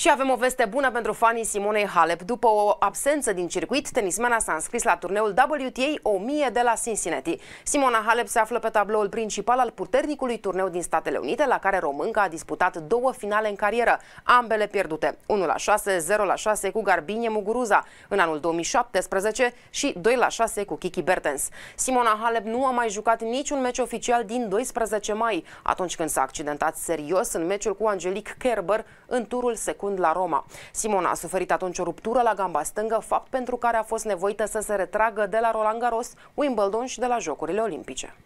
Și avem o veste bună pentru fanii Simonei Halep. După o absență din circuit, tenismena s-a înscris la turneul WTA 1000 de la Cincinnati. Simona Halep se află pe tabloul principal al puternicului turneu din Statele Unite, la care românca a disputat două finale în carieră, ambele pierdute, 1 la 6, 0 la 6 cu Garbine Muguruza în anul 2017 și 2 la 6 cu Kiki Bertens. Simona Halep nu a mai jucat niciun meci oficial din 12 mai, atunci când s-a accidentat serios în meciul cu Angelique Kerber în turul secund luni la Roma. Simona a suferit atunci o ruptură la gamba stângă, fapt pentru care a fost nevoită să se retragă de la Roland Garros, Wimbledon și de la Jocurile Olimpice.